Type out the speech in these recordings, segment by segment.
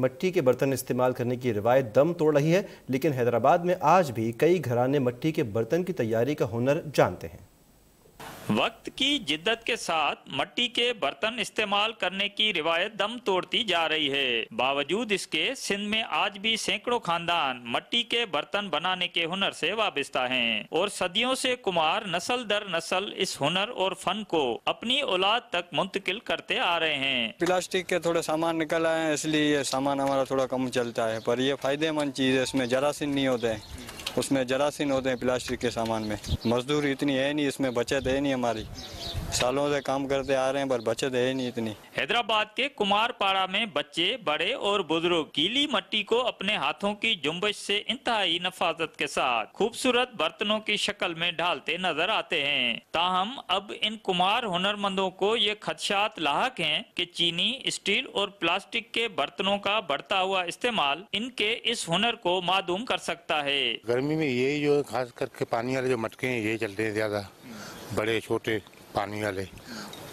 मट्टी के बर्तन इस्तेमाल करने की रिवायत दम तोड़ रही है लेकिन हैदराबाद में आज भी कई घराने मट्टी के बर्तन की तैयारी का हुनर जानते हैं वक्त की जिद्दत के साथ मट्टी के बर्तन इस्तेमाल करने की रिवायत दम तोड़ती जा रही है बावजूद इसके सिंध में आज भी सैकड़ों खानदान मट्टी के बर्तन बनाने के हुनर से वाबस्ता हैं और सदियों से कुमार नस्ल दर नस्ल इस हुनर और फन को अपनी औलाद तक मुंतकिल करते आ रहे हैं प्लास्टिक के थोड़े सामान निकल आए हैं इसलिए ये सामान हमारा थोड़ा कम चलता है पर ये फायदेमंद चीज है इसमें जरासीम नहीं होते उसमें जरासीन होते हैं प्लास्टिक के सामान में मजदूरी इतनी है नहीं इसमें बचत है नहीं हमारी सालों से काम करते आ रहे हैं पर बचत है नहीं इतनी हैदराबाद के कुमार पाड़ा में बच्चे बड़े और बुजुर्ग गीली मट्टी को अपने हाथों की जुम्बश से इंतहाई नफाजत के साथ खूबसूरत बर्तनों की शक्ल में ढालते नजर आते हैं ताहम अब इन कुमार हुनरमंदों को ये खदशात लाक है की चीनी स्टील और प्लास्टिक के बर्तनों का बढ़ता हुआ इस्तेमाल इनके इस हुनर को मादूम कर सकता है गर्मी गर्मी में यही जो है खास करके पानी वाले जो मटके हैं यही चलते हैं ज़्यादा बड़े छोटे पानी वाले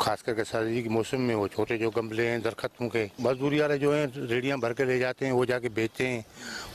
खास करके सर्दी के मौसम में वो छोटे जो गमले हैं दरख्तों के मजदूरी वाले जो हैं रेडियाँ भर के ले जाते हैं वो जाके बेचते हैं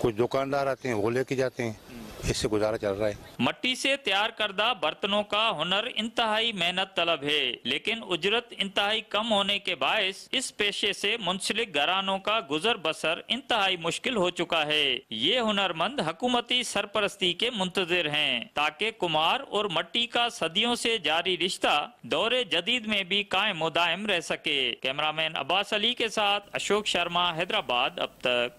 कुछ दुकानदार आते हैं वो लेके जाते हैं इससे गुजारा चल रहा है मट्टी से तैयार करदा बर्तनों का हुनर इंतहाई मेहनत तलब है लेकिन उजरत इंतहाई कम होने के बायस इस पेशे से मुंसलिक घरानों का गुजर बसर इंतहाई मुश्किल हो चुका है ये हुनरमंद हकूमती सरपरस्ती के मुंतजर है ताकि कुमार और मट्टी का सदियों से जारी रिश्ता दौरे जदीद में भी कायम उदायम रह सके कैमरामैन अब्बास अली के साथ अशोक शर्मा हैदराबाद अब तक